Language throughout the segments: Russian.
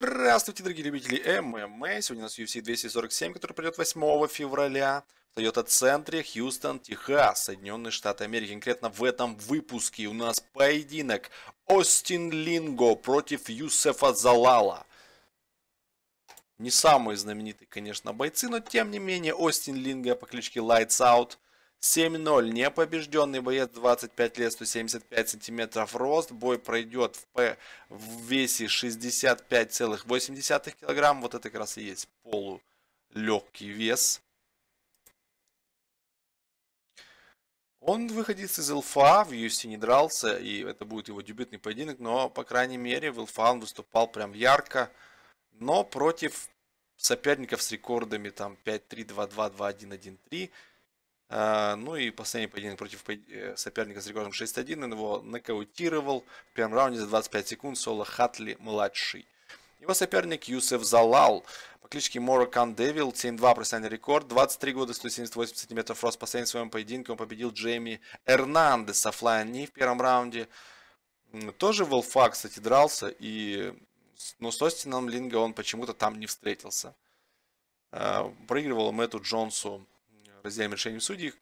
Здравствуйте, дорогие любители ММА. Сегодня у нас UFC 247, который пройдет 8 февраля в Toyota центре Хьюстон, Техас, Соединенные Штаты Америки. Конкретно в этом выпуске у нас поединок Остин Линго против Юсефа Залала. Не самые знаменитые, конечно, бойцы, но тем не менее Остин Линго по кличке Lights Out – 7-0. Непобежденный боец 25 лет, 175 сантиметров рост. Бой пройдет в, П, в весе 65,8 килограмм. Вот это как раз и есть полулегкий вес. Он выходец из ЛФА, в UFC не дрался, и это будет его дебютный поединок, но, по крайней мере, в ЛФА он выступал прям ярко, но против соперников с рекордами там 5-3, 2-2, 2-1, 1-3. Э, ну и последний поединок против э, соперника с рекордом 6-1. Его нокаутировал в первом раунде за 25 секунд Соло Хатли младший. Его соперник Юсеф Залал по кличке Морокан Девил, 7-2 профессиональный рекорд, 23 года, 178 сантиметров рост. последним в своем поединке он победил Джейми Эрнандеса Флайани в первом раунде. Тоже в Элфа, кстати, дрался, и... но ну, с Остином Линга он почему-то там не встретился. Э, проигрывал Мэтту Джонсу раздельным решением судей.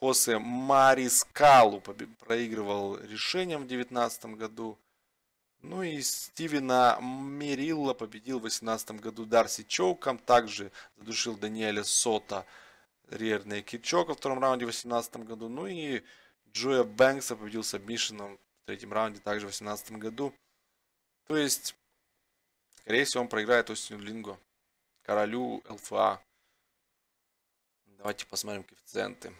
Хосе Марискалу проигрывал решением в 2019 году. Ну и Стивена Мерилла победил в 2018 году Дарси Чоуком. Также задушил Даниэля Сота рерный кичок во втором раунде в 2018 году. Ну и Джоя Бэнкса победил сабмишином в третьем раунде также в 2018 году. То есть, скорее всего, он проиграет Остину Линго, королю ЛФА. Давайте посмотрим коэффициенты.